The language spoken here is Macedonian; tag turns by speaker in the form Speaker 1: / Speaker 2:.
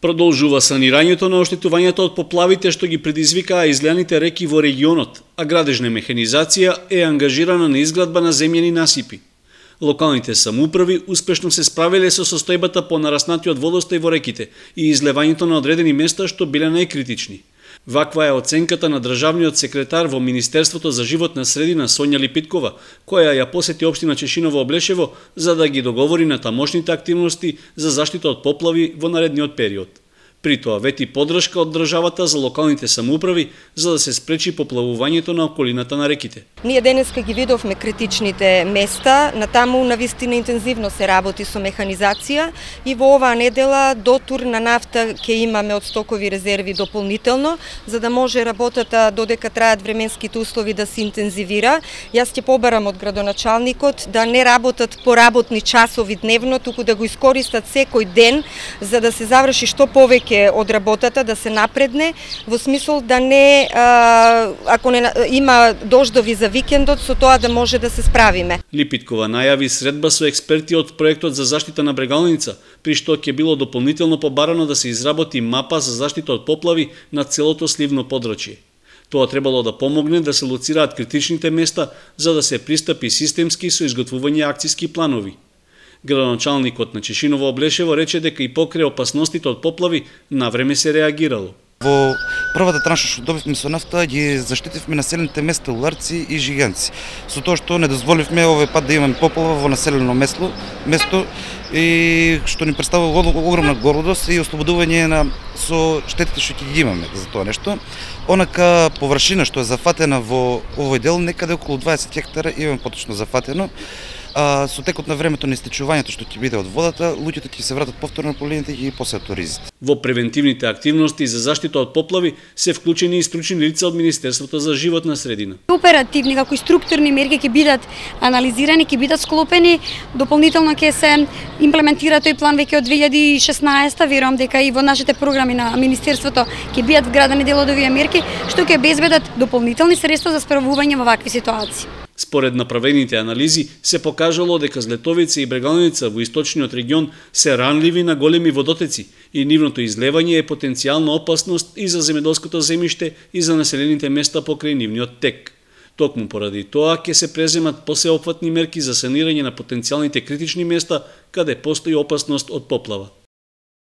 Speaker 1: Продолжува санирањето на оштетувањето од поплавите што ги предизвикаа излеаните реки во регионот, а градежна механизација е ангажирана на изградба на земјени насипи. Локалните самуправи успешно се справиле со состојбата по нараснатиот водостај во реките и излевањето на одредени места што биле најкритични. Ваква е оценката на државниот секретар во Министерството за животна средина Сонја Липиткова, која ја посети општина Чешиново Облешево за да ги договори на тамошните активности за заштита од поплави во наредниот период. При тоа вети подршка од државата за локалните самоуправи за да се спречи поплавувањето на околината на реките.
Speaker 2: Ние денеска ги видовме критичните места, на таму на вистина интензивно се работи со механизација и во оваа недела до тур на нафта ќе имаме од стокови резерви дополнително, за да може работата додека траат временските услови да се интензивира. Јас ќе побарам од градоначалникот да не работат по работни часови дневно, туку да го искористат секој ден за да се заврши што повеќе повеќе од работата да се напредне во смисол да не ако не има дождови за викендот со тоа да може да се справиме.
Speaker 1: Липиткова најави средба со експерти од проектот за заштита на брегалница, при што ќе било дополнително побарано да се изработи мапа за заштита од поплави на целото сливно подрачје. Тоа требало да помогне да се лоцираат критичните места за да се пристапи системски со изготвување акциски планови. Градоначалникот на Чешиново Облешево рече дека и покрај опасностите од поплави на време се реагирало.
Speaker 3: Во првата транша што добивме со нафта ги заштитивме населените места Ларци и Жиганци. Со тоа што не дозволивме овој пат да имаме поплава во населено место, место и што ни представува огромна гордост и ослободување на со штетите што ќе ги имаме за тоа нешто. Онака површина што е зафатена во овој дел некаде околу 20 хектара имаме поточно зафатено а, со текот на времето на истечувањето што ќе биде од водата, луѓето ќе се вратат повторно по линиите и после
Speaker 1: туризите. Во превентивните активности за заштита од поплави се вклучени и стручни лица од Министерството за животна средина.
Speaker 4: Оперативни како и структурни мерки ќе бидат анализирани, ќе бидат склопени, дополнително ќе се имплементира тој план веќе од 2016, верувам дека и во нашите програми на Министерството ќе бидат вградени дел од овие мерки, што ќе безбедат дополнителни средства за справување во вакви ситуации.
Speaker 1: Според направените анализи се покажало дека Злетовица и Брегалница во источниот регион се ранливи на големи водотеци и нивното излевање е потенцијална опасност и за земедолското земиште и за населените места покрај нивниот тек. Токму поради тоа ќе се преземат посеопфатни мерки за санирање на потенцијалните критични места каде постои опасност од поплава.